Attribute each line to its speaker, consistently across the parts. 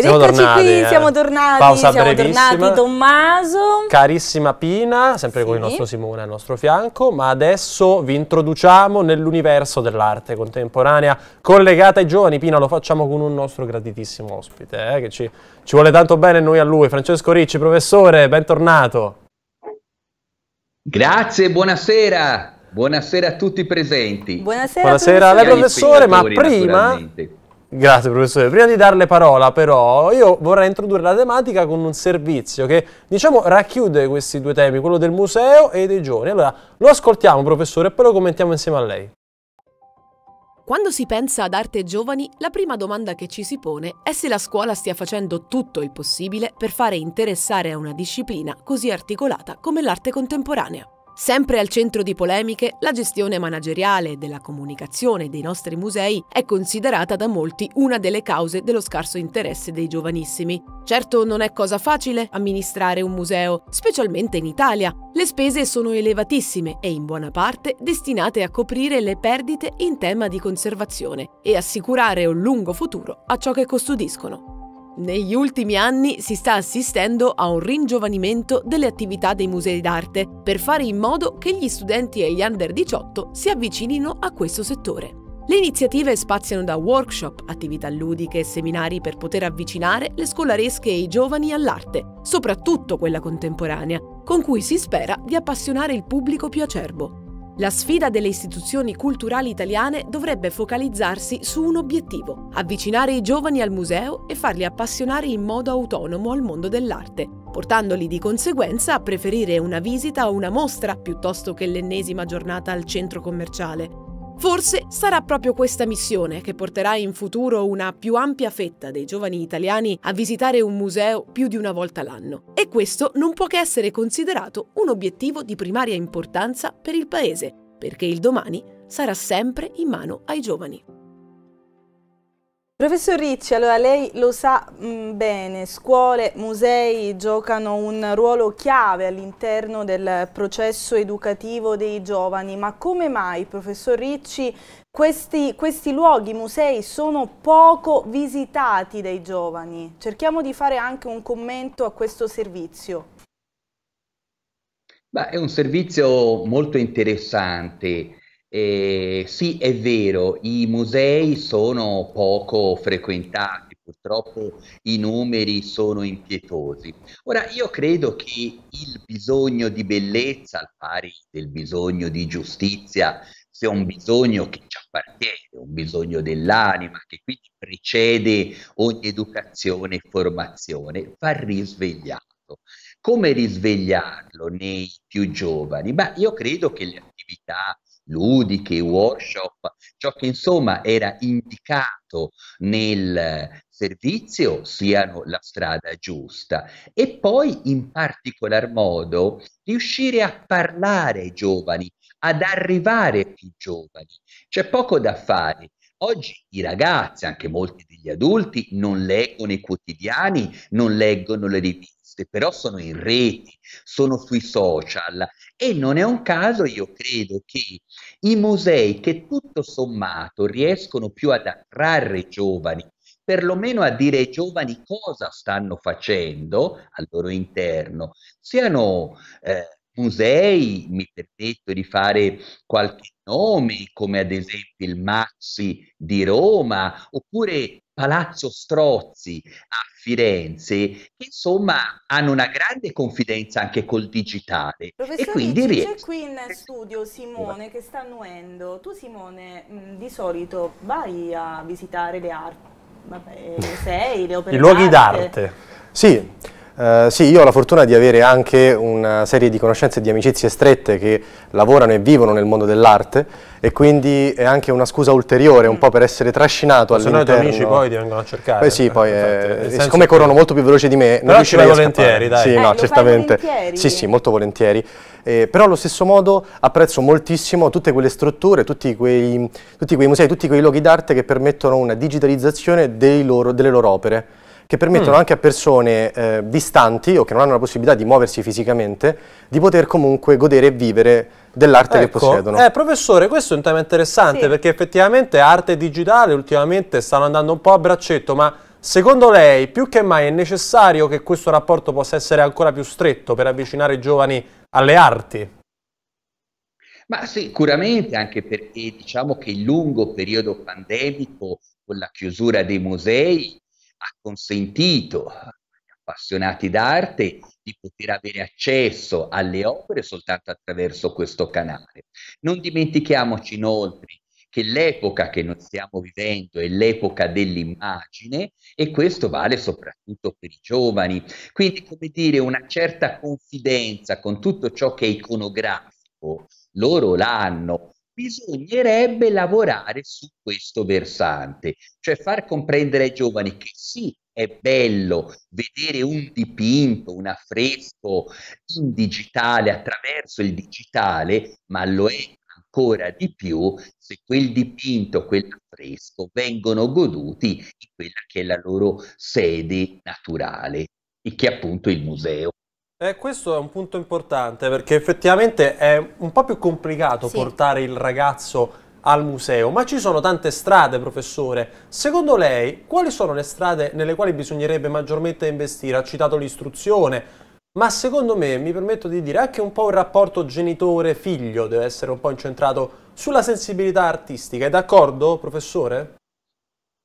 Speaker 1: Ed siamo eccoci tornati, qui, eh. siamo tornati, Pausa siamo tornati Tommaso.
Speaker 2: Carissima Pina, sempre sì. con il nostro Simone al nostro fianco, ma adesso vi introduciamo nell'universo dell'arte contemporanea collegata ai giovani. Pina lo facciamo con un nostro gratitissimo ospite, eh, che ci, ci vuole tanto bene noi a lui. Francesco Ricci, professore, bentornato.
Speaker 3: Grazie, buonasera. Buonasera a tutti i presenti.
Speaker 1: Buonasera, buonasera a lei professore, ma prima
Speaker 2: Grazie professore. Prima di darle parola però io vorrei introdurre la tematica con un servizio che diciamo racchiude questi due temi, quello del museo e dei giovani. Allora lo ascoltiamo professore e poi lo commentiamo insieme a lei.
Speaker 4: Quando si pensa ad arte giovani, la prima domanda che ci si pone è se la scuola stia facendo tutto il possibile per fare interessare a una disciplina così articolata come l'arte contemporanea. Sempre al centro di polemiche, la gestione manageriale della comunicazione dei nostri musei è considerata da molti una delle cause dello scarso interesse dei giovanissimi. Certo non è cosa facile amministrare un museo, specialmente in Italia. Le spese sono elevatissime e in buona parte destinate a coprire le perdite in tema di conservazione e assicurare un lungo futuro a ciò che custodiscono. Negli ultimi anni si sta assistendo a un ringiovanimento delle attività dei musei d'arte per fare in modo che gli studenti e gli under 18 si avvicinino a questo settore. Le iniziative spaziano da workshop, attività ludiche e seminari per poter avvicinare le scolaresche e i giovani all'arte, soprattutto quella contemporanea, con cui si spera di appassionare il pubblico più acerbo. La sfida delle istituzioni culturali italiane dovrebbe focalizzarsi su un obiettivo, avvicinare i giovani al museo e farli appassionare in modo autonomo al mondo dell'arte, portandoli di conseguenza a preferire una visita o una mostra piuttosto che l'ennesima giornata al centro commerciale. Forse sarà proprio questa missione che porterà in futuro una più ampia fetta dei giovani italiani a visitare un museo più di una volta l'anno. E questo non può che essere considerato un obiettivo di primaria importanza per il Paese, perché il domani sarà sempre in mano ai giovani.
Speaker 1: Professor Ricci, allora lei lo sa mh, mm, bene, scuole, musei giocano un ruolo chiave all'interno del processo educativo dei giovani, ma come mai, professor Ricci, questi, questi luoghi, musei, sono poco visitati dai giovani? Cerchiamo di fare anche un commento a questo servizio.
Speaker 3: Beh, è un servizio molto interessante eh, sì, è vero, i musei sono poco frequentati, purtroppo i numeri sono impietosi. Ora, io credo che il bisogno di bellezza, al pari del bisogno di giustizia, sia un bisogno che ci appartiene, un bisogno dell'anima, che quindi precede ogni educazione e formazione, va risvegliato. Come risvegliarlo nei più giovani? Beh, io credo che le attività ludiche, workshop, ciò che insomma era indicato nel servizio siano la strada giusta e poi in particolar modo riuscire a parlare ai giovani, ad arrivare più giovani. C'è poco da fare, Oggi i ragazzi, anche molti degli adulti, non leggono i quotidiani, non leggono le riviste, però sono in rete, sono sui social e non è un caso, io credo, che i musei che tutto sommato riescono più ad attrarre i giovani, perlomeno a dire ai giovani cosa stanno facendo al loro interno, siano... Eh, musei, mi permetto di fare qualche nome, come ad esempio il Mazzi di Roma, oppure Palazzo Strozzi a Firenze, che insomma hanno una grande confidenza anche col digitale. Professore, e quindi riesco... c'è
Speaker 1: qui in studio Simone che sta annuendo. Tu Simone mh, mm, di solito vai a visitare le arti, vabbè, musei, le opere I luoghi d'arte.
Speaker 5: Sì, eh, sì, io ho la fortuna di avere anche una serie di conoscenze e di amicizie strette che lavorano e vivono nel mondo dell'arte e quindi è anche una scusa ulteriore un po' per essere trascinato Ma all'interno. Se no i tuoi amici poi ti vengono a cercare. Beh sì, eh, poi infatti, eh, siccome corrono molto più veloci di me, non riuscirei a volentieri, dai. Sì, eh, no, certamente. Sì, sì, molto volentieri. Eh, però allo stesso modo apprezzo moltissimo tutte quelle strutture, tutti quei, tutti quei musei, tutti quei luoghi d'arte che permettono una digitalizzazione loro, delle loro opere che permettono mm. anche a persone eh, distanti o che non hanno la possibilità di muoversi fisicamente di poter comunque godere e vivere dell'arte ecco. che possiedono.
Speaker 2: Eh, professore, questo è un tema interessante sì. perché effettivamente arte digitale ultimamente stanno andando un po' a braccetto, ma secondo lei più che mai è necessario che questo rapporto possa essere ancora più stretto per avvicinare i giovani alle arti?
Speaker 3: Ma sicuramente anche perché diciamo che il lungo periodo pandemico con la chiusura dei musei ha consentito agli appassionati d'arte di poter avere accesso alle opere soltanto attraverso questo canale. Non dimentichiamoci inoltre che l'epoca che noi stiamo vivendo è l'epoca dell'immagine e questo vale soprattutto per i giovani. Quindi, come dire, una certa confidenza con tutto ciò che è iconografico, loro l'hanno, bisognerebbe lavorare su questo versante, cioè far comprendere ai giovani che sì, è bello vedere un dipinto, un affresco in digitale attraverso il digitale, ma lo è ancora di più se quel dipinto, quel affresco vengono goduti in quella che è la loro sede naturale e che è appunto il museo.
Speaker 2: Eh, questo è un punto importante perché effettivamente è un po' più complicato sì. portare il ragazzo al museo, ma ci sono tante strade, professore. Secondo lei, quali sono le strade nelle quali bisognerebbe maggiormente investire? Ha citato l'istruzione, ma secondo me, mi permetto di dire, anche un po' il rapporto genitore-figlio deve essere un po' incentrato sulla sensibilità artistica. È d'accordo, professore?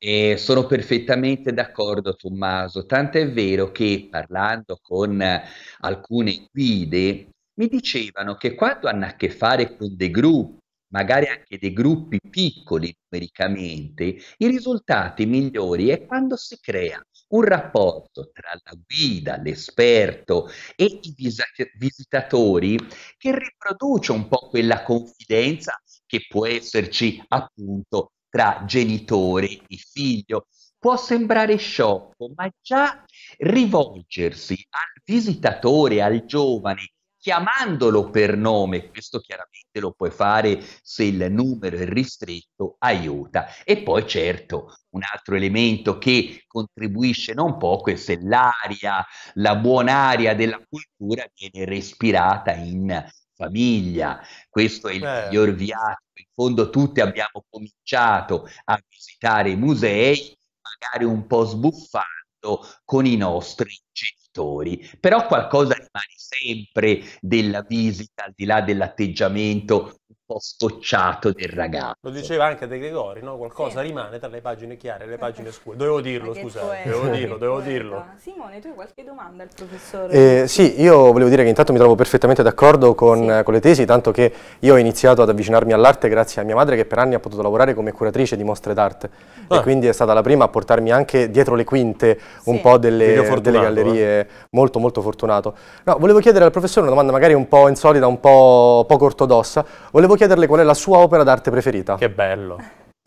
Speaker 3: E sono perfettamente d'accordo, Tommaso. Tant'è vero che parlando con eh, alcune guide mi dicevano che quando hanno a che fare con dei gruppi, magari anche dei gruppi piccoli numericamente, i risultati migliori è quando si crea un rapporto tra la guida, l'esperto e i visa- visitatori che riproduce un po' quella confidenza che può esserci appunto tra genitore e figlio. Può sembrare sciocco, ma già rivolgersi al visitatore, al giovane, chiamandolo per nome, questo chiaramente lo puoi fare se il numero è ristretto, aiuta. E poi certo, un altro elemento che contribuisce non poco è se l'aria, la buona aria della cultura viene respirata in famiglia, questo è il eh. miglior viaggio. In fondo tutti abbiamo cominciato a visitare i musei, magari un po' sbuffando con i nostri genitori, però qualcosa rimane sempre della visita, al di là dell'atteggiamento po' scocciato del ragazzo.
Speaker 2: Lo diceva anche De Gregori, no? qualcosa sì. rimane tra le pagine chiare e le eh, pagine eh, scure. Dovevo dirlo, scusa, eh. devo dirlo, dovevo dirlo. Simone, tu hai qualche domanda al professore? Eh,
Speaker 5: sì, io volevo dire che intanto mi trovo perfettamente d'accordo con, sì. con, le tesi, tanto che io ho iniziato ad avvicinarmi all'arte grazie a mia madre che per anni ha potuto lavorare come curatrice di mostre d'arte ah. e quindi è stata la prima a portarmi anche dietro le quinte un po' delle, delle gallerie, eh. molto molto fortunato. No, volevo chiedere al professore una domanda magari un po' insolita, un po' poco ortodossa, volevo volevo chiederle qual è la sua opera d'arte preferita. Che bello.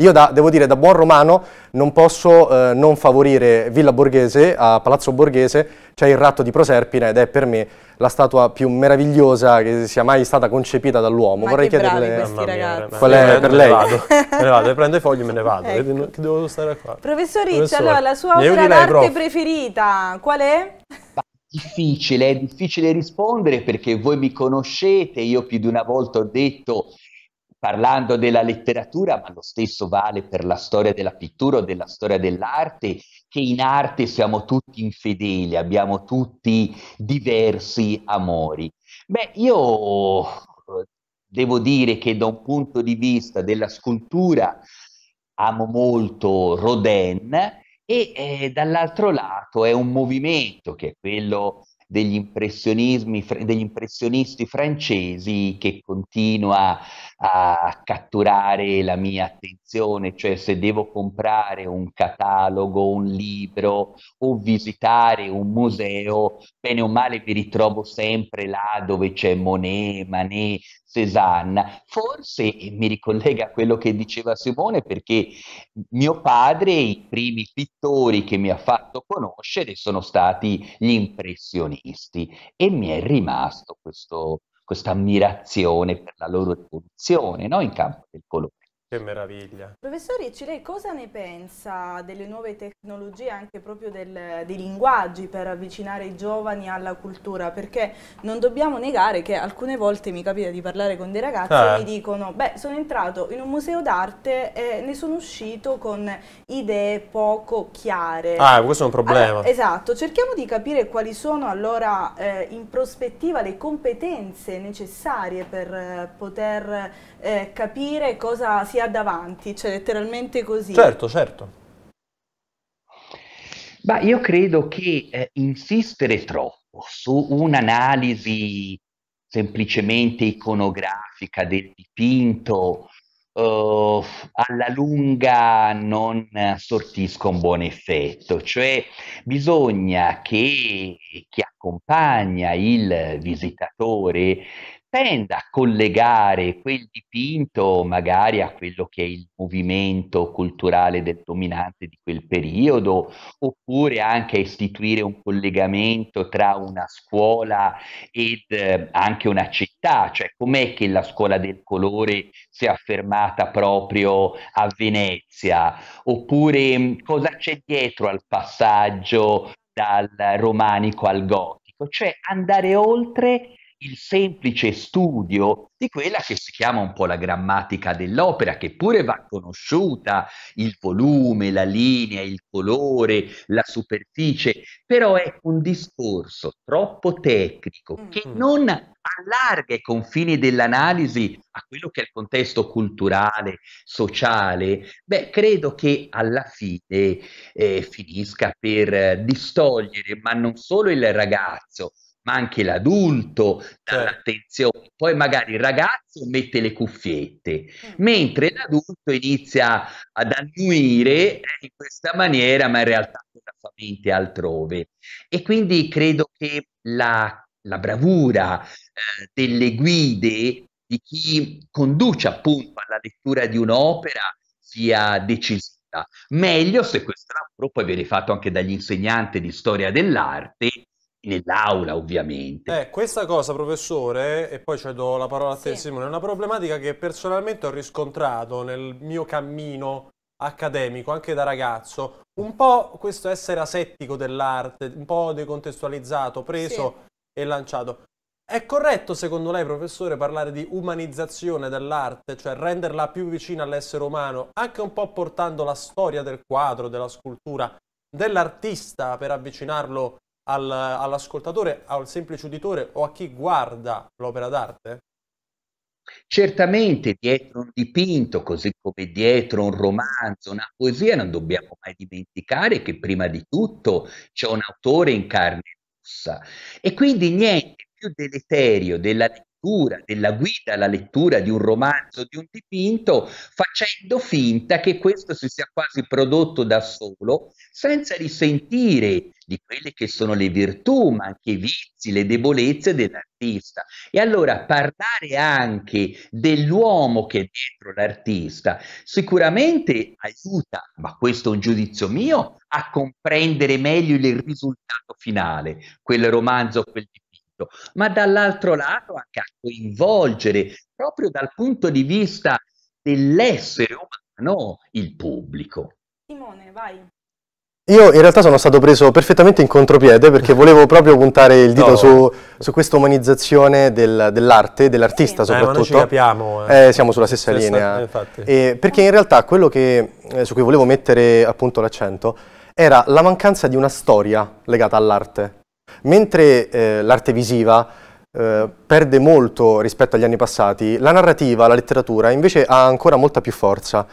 Speaker 5: Io da, devo dire, da buon romano, non posso eh, non favorire Villa Borghese, a Palazzo Borghese c'è il ratto di Proserpina ed è per me la statua più meravigliosa che sia mai stata concepita dall'uomo. Ma Vorrei chiederle mia, qual è per lei. Me ne vado,
Speaker 2: me ne vado prendo i fogli e me ne vado, ecco. che devo stare qua. Professoriccia,
Speaker 1: allora la sua opera d'arte preferita qual è?
Speaker 3: difficile, è difficile rispondere perché voi mi conoscete, io più di una volta ho detto parlando della letteratura, ma lo stesso vale per la storia della pittura o della storia dell'arte, che in arte siamo tutti infedeli, abbiamo tutti diversi amori. Beh, io eh, devo dire che da un punto di vista della scultura amo molto Rodin e eh, dall'altro lato è un movimento che è quello degli, impressionismi, degli impressionisti francesi che continua a catturare la mia attenzione collezione, cioè se devo comprare un catalogo, un libro o visitare un museo, bene o male mi ritrovo sempre là dove c'è Monet, Manet, Cézanne. Forse mi ricollega a quello che diceva Simone perché mio padre, i primi pittori che mi ha fatto conoscere sono stati gli impressionisti e mi è rimasto questo questa ammirazione per la loro evoluzione no? in campo del colore. Che meraviglia.
Speaker 1: Professor Ricci, lei cosa ne pensa delle nuove tecnologie, anche proprio del, dei linguaggi per avvicinare i giovani alla cultura? Perché non dobbiamo negare che alcune volte mi capita di parlare con dei ragazzi ah. e mi dicono, beh, sono entrato in un museo d'arte e ne sono uscito con idee poco chiare. Ah, questo è un problema. Allora, esatto, cerchiamo di capire quali sono allora eh, in prospettiva le competenze necessarie per eh, poter eh, capire cosa si si ha davanti, cioè letteralmente così. Certo,
Speaker 3: certo. Beh, io credo che eh, insistere troppo su un'analisi semplicemente iconografica del dipinto Uh, alla lunga non sortisca un buon effetto, cioè bisogna che chi accompagna il visitatore tenda a collegare quel dipinto magari a quello che è il movimento culturale del dominante di quel periodo, oppure anche a istituire un collegamento tra una scuola ed eh, anche una città, cioè com'è che la scuola del colore si è affermata proprio a Venezia, oppure mm, cosa c'è dietro al passaggio dal romanico al gotico, cioè andare oltre il semplice studio di quella che si chiama un po' la grammatica dell'opera, che pure va conosciuta, il volume, la linea, il colore, la superficie, però è un discorso troppo tecnico mm, che mm. non allarga i confini dell'analisi a quello che è il contesto culturale, sociale, beh, credo che alla fine eh, finisca per distogliere, ma non solo il ragazzo, ma anche l'adulto dà certo. attenzione. Poi magari il ragazzo mette le cuffiette, mm. mentre l'adulto inizia ad annuire eh, in questa maniera, ma in realtà con la famiglia altrove. E quindi credo che la, la bravura eh, delle guide di chi conduce appunto alla lettura di un'opera sia decisiva. Meglio se questo lavoro poi viene fatto anche dagli insegnanti di storia dell'arte nell'aula ovviamente.
Speaker 2: Eh, questa cosa, professore, e poi cedo la parola a te sì. Simone, è una problematica che personalmente ho riscontrato nel mio cammino accademico, anche da ragazzo, un po' questo essere asettico dell'arte, un po' decontestualizzato, preso sì. e lanciato. È corretto secondo lei, professore, parlare di umanizzazione dell'arte, cioè renderla più vicina all'essere umano, anche un po' portando la storia del quadro, della scultura, dell'artista per avvicinarlo al, all'ascoltatore, al semplice uditore o a chi guarda l'opera d'arte?
Speaker 3: Certamente dietro un dipinto, così come dietro un romanzo, una poesia, non dobbiamo mai dimenticare che prima di tutto c'è un autore in carne e ossa. E quindi niente più deleterio della lettura, della guida alla lettura di un romanzo, di un dipinto, facendo finta che questo si sia quasi prodotto da solo, senza risentire di quelle che sono le virtù, ma anche i vizi, le debolezze dell'artista. E allora parlare anche dell'uomo che è dietro l'artista sicuramente aiuta, ma questo è un giudizio mio, a comprendere meglio il risultato finale, quel romanzo, quel dipinto tutto, ma dall'altro lato anche a coinvolgere proprio dal punto di vista dell'essere umano il pubblico. Simone, vai.
Speaker 5: Io in realtà sono stato preso perfettamente in contropiede perché volevo proprio puntare il dito no. su, su, questa umanizzazione del, dell'arte, dell'artista sì. Eh, soprattutto. Eh, ci
Speaker 2: capiamo.
Speaker 5: Eh. Eh, siamo sulla stessa sì, linea. Eh, infatti. Eh, perché in realtà quello che, eh, su cui volevo mettere appunto l'accento era la mancanza di una storia legata all'arte. Mentre eh, l'arte visiva eh, perde molto rispetto agli anni passati, la narrativa, la letteratura invece ha ancora molta più forza.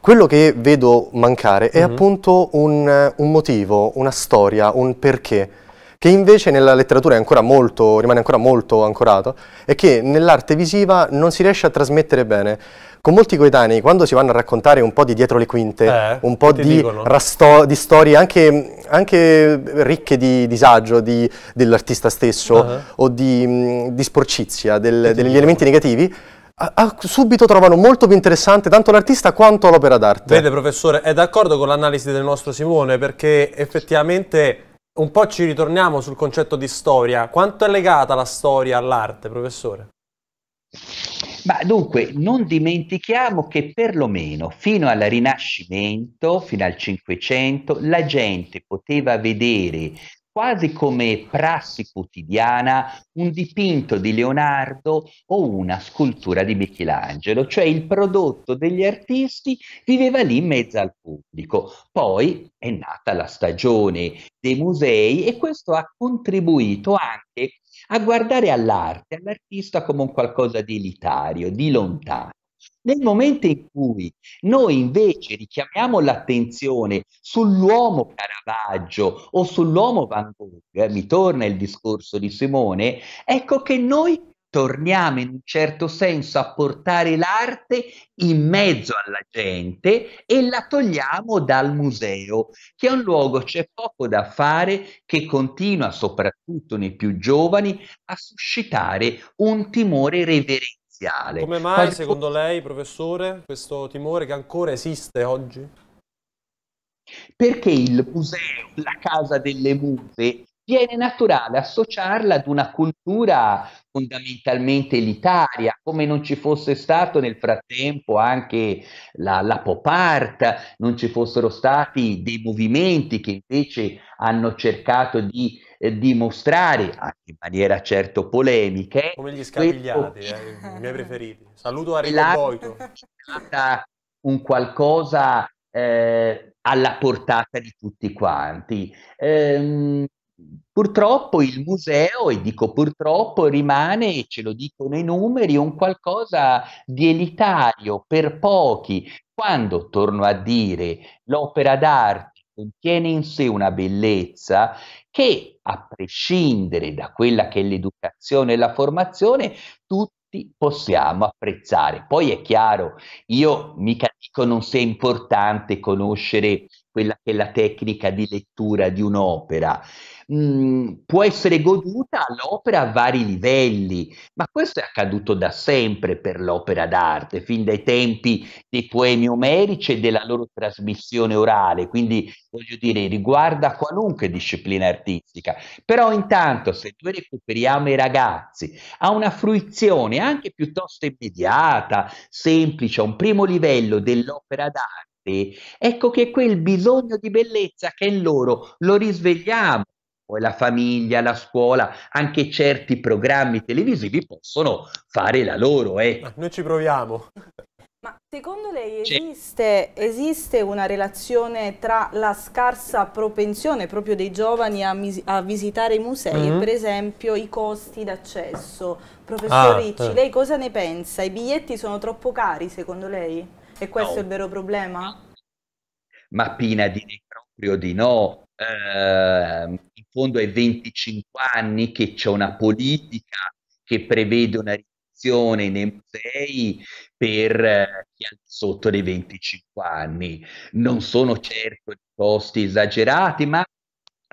Speaker 5: Quello che vedo mancare è mm -hmm. appunto un, un, motivo, una storia, un perché, che invece nella letteratura ancora molto, rimane ancora molto ancorato e che nell'arte visiva non si riesce a trasmettere bene. Con molti coetanei, quando si vanno a raccontare un po' di dietro le quinte, eh, un po' di, rasto- di, storie anche, anche ricche di disagio di, dell'artista stesso uh-huh. o di, mm, di sporcizia, del, degli elementi negativi, a, a, subito trovano molto più interessante tanto l'artista quanto l'opera d'arte. Vede
Speaker 2: professore, è d'accordo con l'analisi del nostro Simone perché effettivamente un po' ci ritorniamo sul concetto di storia. Quanto è legata la storia all'arte, professore?
Speaker 3: Ma dunque, non dimentichiamo che perlomeno fino al Rinascimento, fino al Cinquecento, la gente poteva vedere quasi come prassi quotidiana, un dipinto di Leonardo o una scultura di Michelangelo, cioè il prodotto degli artisti viveva lì in mezzo al pubblico. Poi è nata la stagione dei musei e questo ha contribuito anche a guardare all'arte, all'artista come un qualcosa di elitario, di lontano. Nel momento in cui noi invece richiamiamo l'attenzione sull'uomo Caravaggio o sull'uomo Van Gogh, eh, mi torna il discorso di Simone, ecco che noi torniamo in un certo senso a portare l'arte in mezzo alla gente e la togliamo dal museo, che è un luogo, c'è poco da fare, che continua soprattutto nei più giovani a suscitare un timore reverente iniziale. Come mai, Qualche... secondo
Speaker 2: lei, professore, questo timore che ancora esiste oggi?
Speaker 3: Perché il museo, la casa delle muse, viene naturale associarla ad una cultura fondamentalmente elitaria, come non ci fosse stato nel frattempo anche la, la, pop art, non ci fossero stati dei movimenti che invece hanno cercato di eh, dimostrare, anche in maniera certo polemiche come
Speaker 2: gli scapigliati, eh, i miei preferiti. Saluto Arrigo la... Boito.
Speaker 3: Un qualcosa eh, alla portata di tutti quanti. Ehm, purtroppo il museo, e dico purtroppo, rimane, ce lo dicono i numeri, un qualcosa di elitario per pochi. Quando, torno a dire, l'opera d'arte contiene in sé una bellezza che a prescindere da quella che è l'educazione e la formazione, tutti possiamo apprezzare. Poi è chiaro, io mica dico non sia importante conoscere quella che è la tecnica di lettura di un'opera. Mm, può essere goduta l'opera a vari livelli, ma questo è accaduto da sempre per l'opera d'arte, fin dai tempi dei poemi omerici e della loro trasmissione orale, quindi voglio dire riguarda qualunque disciplina artistica. Però intanto se noi recuperiamo i ragazzi a una fruizione anche piuttosto immediata, semplice, a un primo livello dell'opera d'arte, questi, ecco che quel bisogno di bellezza che è in loro lo risvegliamo. Poi la famiglia, la scuola, anche certi programmi televisivi possono fare la loro. Eh. Noi ci proviamo.
Speaker 1: Ma secondo lei esiste, esiste, una relazione tra la scarsa propensione proprio dei giovani a, a visitare i musei mm -hmm. e per esempio i costi d'accesso? Professor ah, Ricci, eh. lei cosa ne pensa? I biglietti sono troppo cari secondo lei? E questo no. è il vero problema?
Speaker 3: Ma Pina direi proprio di no. Eh, in fondo è 25 anni che c'è una politica che prevede una riduzione nei musei per eh, chi è sotto dei 25 anni. Non sono certo costi esagerati, ma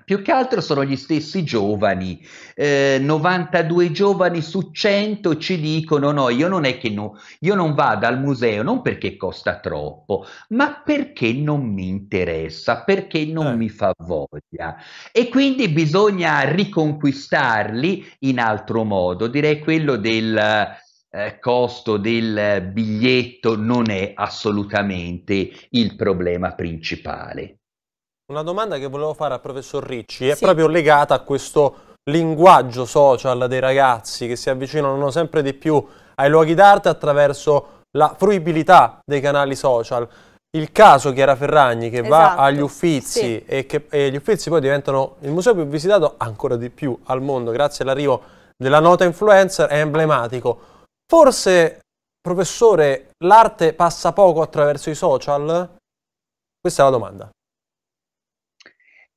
Speaker 3: più che altro sono gli stessi giovani, eh, 92 giovani su 100 ci dicono no, io non è che no, io non vado al museo non perché costa troppo, ma perché non mi interessa, perché non eh. mi fa voglia. E quindi bisogna riconquistarli in altro modo, direi quello del eh, costo del biglietto non è assolutamente il problema principale.
Speaker 2: Una domanda che volevo fare al professor Ricci è proprio legata a questo linguaggio social dei ragazzi che si avvicinano sempre di più ai luoghi d'arte attraverso la fruibilità dei canali social. Il caso Chiara Ferragni che esatto. va agli Uffizi sì. e, che, e gli Uffizi poi diventano il museo più visitato ancora di più al mondo grazie all'arrivo della nota influencer è emblematico. Forse, professore, l'arte passa poco attraverso i social? Questa è la domanda.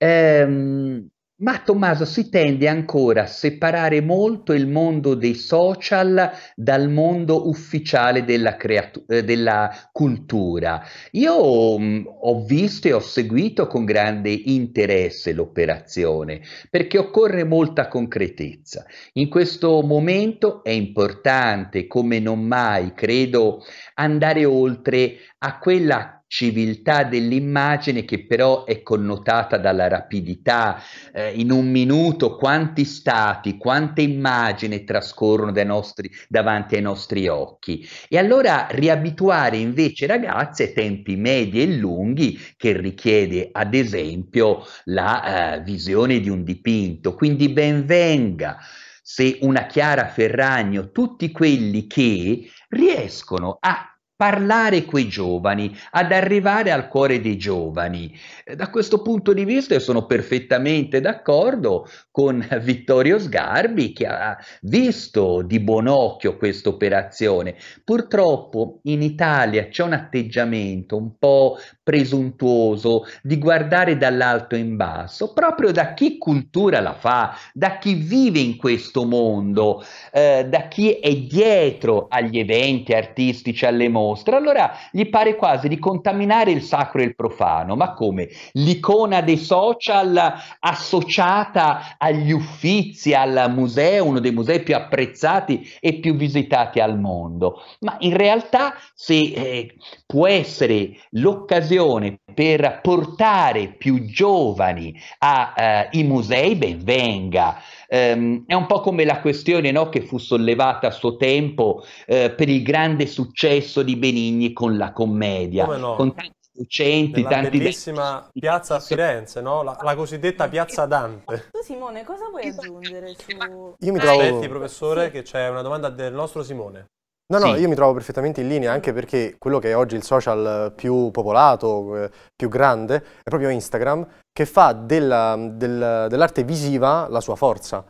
Speaker 3: Ehm, ma Tommaso si tende ancora a separare molto il mondo dei social dal mondo ufficiale della, creatu- eh, della cultura. Io mh, mm, ho visto e ho seguito con grande interesse l'operazione perché occorre molta concretezza. In questo momento è importante, come non mai, credo, andare oltre a quella civiltà dell'immagine che però è connotata dalla rapidità. Eh, in un minuto quanti stati, quante immagini trascorrono nostri, davanti ai nostri occhi. E allora riabituare invece ragazze ai tempi medi e lunghi che richiede ad esempio la eh, visione di un dipinto. Quindi benvenga se una Chiara Ferragno, tutti quelli che riescono a parlare coi giovani, ad arrivare al cuore dei giovani. Eh, da questo punto di vista io sono perfettamente d'accordo con Vittorio Sgarbi che ha visto di buon occhio questa operazione. Purtroppo in Italia c'è un atteggiamento un po' presuntuoso di guardare dall'alto in basso, proprio da chi cultura la fa, da chi vive in questo mondo, eh, da chi è dietro agli eventi artistici, alle mostre. Allora gli pare quasi di contaminare il sacro e il profano, ma come? L'icona dei social associata agli uffizi, al museo, uno dei musei più apprezzati e più visitati al mondo. Ma in realtà se eh, può essere l'occasione un'azione per portare più giovani ai eh, musei, ben venga. Um, è un po' come la questione no, che fu sollevata a suo tempo eh, per il grande successo di Benigni con la commedia. No? Con tanti docenti, Nella tanti...
Speaker 2: bellissima de- piazza a Firenze, no? la, la, cosiddetta piazza Dante.
Speaker 1: Tu Simone, cosa vuoi aggiungere su... Io mi
Speaker 5: trovo... Aspetti,
Speaker 2: professore, sì. che c'è una domanda del nostro Simone.
Speaker 5: No, no, sì. io mi trovo perfettamente in linea, anche perché quello che è oggi il social più popolato, eh, più grande, è proprio Instagram, che fa della, del, dell'arte visiva la sua forza.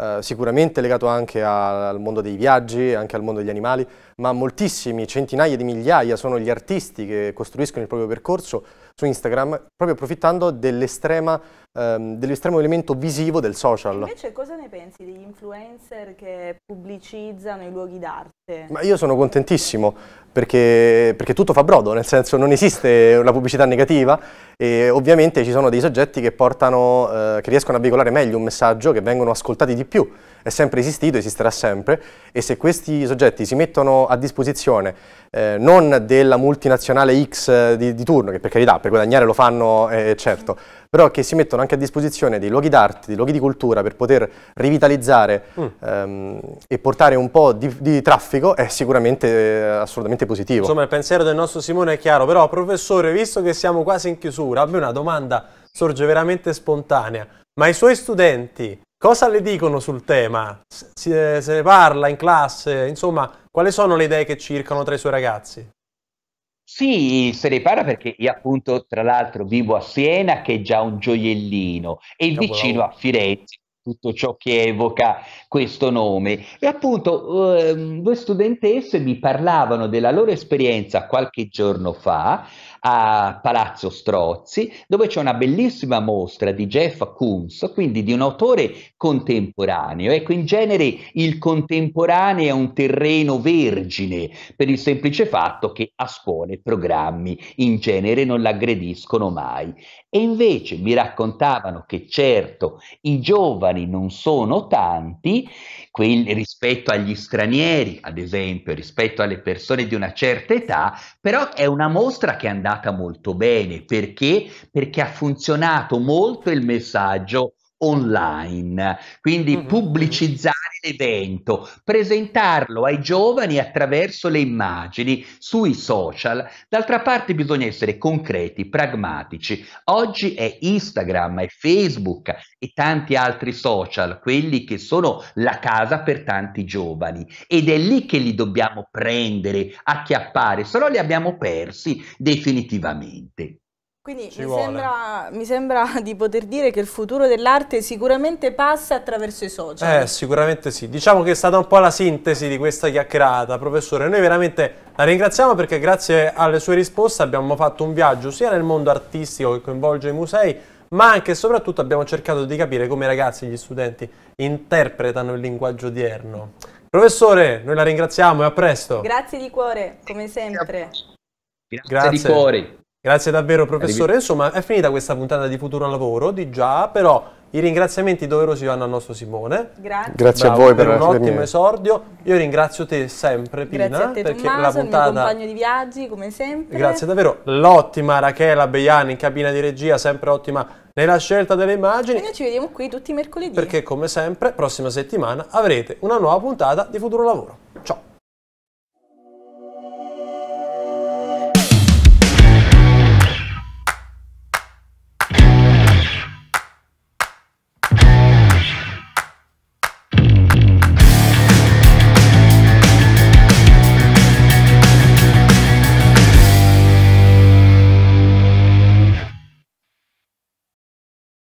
Speaker 5: Uh, sicuramente legato anche al mondo dei viaggi, anche al mondo degli animali, ma moltissimi, centinaia di migliaia sono gli artisti che costruiscono il proprio percorso su Instagram, proprio approfittando ehm, dell'estremo ehm, dell elemento visivo del social. Invece
Speaker 1: cosa ne pensi degli influencer che pubblicizzano i luoghi d'arte? Ma io sono
Speaker 5: contentissimo, perché, perché, tutto fa brodo, nel senso non esiste una pubblicità negativa e ovviamente ci sono dei soggetti che, portano, eh, che riescono a veicolare meglio un messaggio, che vengono ascoltati di più è sempre esistito, esisterà sempre e se questi soggetti si mettono a disposizione eh, non della multinazionale X eh, di, di, turno, che per carità per guadagnare lo fanno eh, eh, certo, però che si mettono anche a disposizione dei luoghi d'arte, dei luoghi di cultura per poter rivitalizzare mm. ehm, e portare un po' di, di traffico è sicuramente eh, assolutamente positivo. Insomma il
Speaker 2: pensiero del nostro Simone è chiaro, però professore visto che siamo quasi in chiusura, a me una domanda sorge veramente spontanea, ma i suoi studenti Cosa le dicono sul tema? Se, eh, se ne parla in classe? Insomma, quali sono le idee che circolano tra i suoi ragazzi?
Speaker 3: Sì, se ne parla perché io appunto, tra l'altro, vivo a Siena, che è già un gioiellino, e Capolavoro. vicino a Firenze, tutto ciò che evoca questo nome. E appunto eh, due studentesse mi parlavano della loro esperienza qualche giorno fa a Palazzo Strozzi, dove c'è una bellissima mostra di Jeff Koons, quindi di un autore contemporaneo. Ecco, in genere il contemporaneo è un terreno vergine per il semplice fatto che a scuola i programmi in genere non l'aggrediscono mai. E invece mi raccontavano che certo i giovani non sono tanti quelli, rispetto agli stranieri, ad esempio, rispetto alle persone di una certa età, però è una mostra che è andata andata molto bene. Perché? Perché ha funzionato molto il messaggio online, quindi mm-hmm. pubblicizzare l'evento, presentarlo ai giovani attraverso le immagini sui social. D'altra parte bisogna essere concreti, pragmatici. Oggi è Instagram, è Facebook e tanti altri social, quelli che sono la casa per tanti giovani ed è lì che li dobbiamo prendere, acchiappare, se no li abbiamo persi definitivamente.
Speaker 1: Quindi mi sembra, mi sembra, di poter dire che il futuro dell'arte sicuramente passa attraverso i social.
Speaker 3: Eh, sicuramente sì.
Speaker 2: Diciamo che è stata un po' la sintesi di questa chiacchierata, professore. Noi veramente la ringraziamo perché grazie alle sue risposte abbiamo fatto un viaggio sia nel mondo artistico che coinvolge i musei, ma anche e soprattutto abbiamo cercato di capire come i ragazzi e gli studenti interpretano il linguaggio odierno. Professore, noi la ringraziamo e a presto.
Speaker 1: Grazie di cuore, come sempre.
Speaker 2: Grazie, Grazie. di cuore. Grazie davvero professore, insomma è finita questa puntata di Futuro Lavoro di già, però i ringraziamenti doverosi vanno al nostro Simone. Grazie, Grazie Bravo, a voi per, per un ottimo esordio. Io ringrazio te sempre Pina Grazie a te, perché Tommaso, la puntata il mio compagno
Speaker 1: di viaggi come sempre. Grazie
Speaker 2: davvero. L'ottima Rachela Beiani in cabina di regia, sempre ottima nella scelta delle immagini. E noi ci vediamo qui tutti i mercoledì. Perché come sempre, prossima settimana avrete una nuova puntata di Futuro Lavoro. Ciao.